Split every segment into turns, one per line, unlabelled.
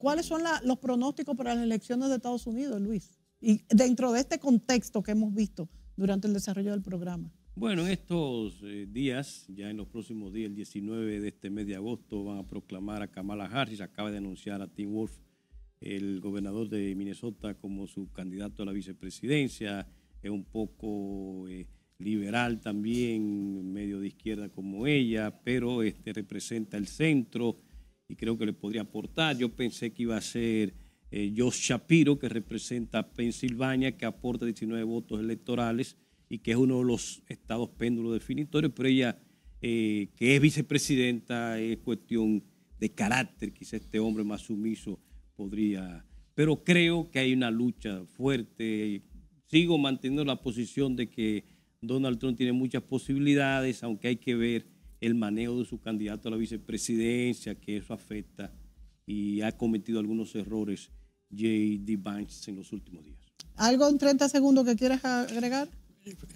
¿Cuáles son los pronósticos para las elecciones de Estados Unidos, Luis? Y dentro de este contexto que hemos visto durante el desarrollo del programa. Bueno, en estos eh, días, ya en los próximos días, el 19 de este mes de agosto, van a proclamar a Kamala Harris, acaba de anunciar a Tim Wolf, el gobernador de Minnesota, como su candidato a la vicepresidencia. Es un poco eh, liberal también, medio de izquierda como ella, pero este, representa el centro y creo que le podría aportar. Yo pensé que iba a ser eh, Josh Shapiro, que representa Pensilvania, que aporta 19 votos electorales y que es uno de los estados péndulos definitorios, pero ella, eh, que es vicepresidenta, es cuestión de carácter, quizás este hombre más sumiso podría... Pero creo que hay una lucha fuerte. Sigo manteniendo la posición de que Donald Trump tiene muchas posibilidades, aunque hay que ver el manejo de su candidato a la vicepresidencia, que eso afecta y ha cometido
algunos errores J.D. Banks en los últimos días.
¿Algo en 30 segundos que quieras agregar?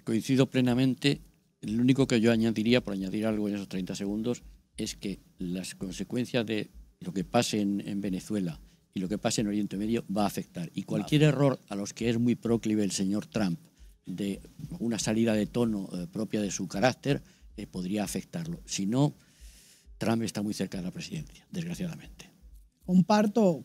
Coincido plenamente. Lo único que yo añadiría, por añadir algo en esos 30 segundos, es que las consecuencias de lo que pase en, Venezuela y lo que pase en Oriente Medio va a afectar. Y cualquier ah. error a los que es muy proclive el señor Trump de una salida de tono eh, propia de su carácter eh, podría afectarlo. Si no, Trump está muy cerca de la presidencia, desgraciadamente. Comparto.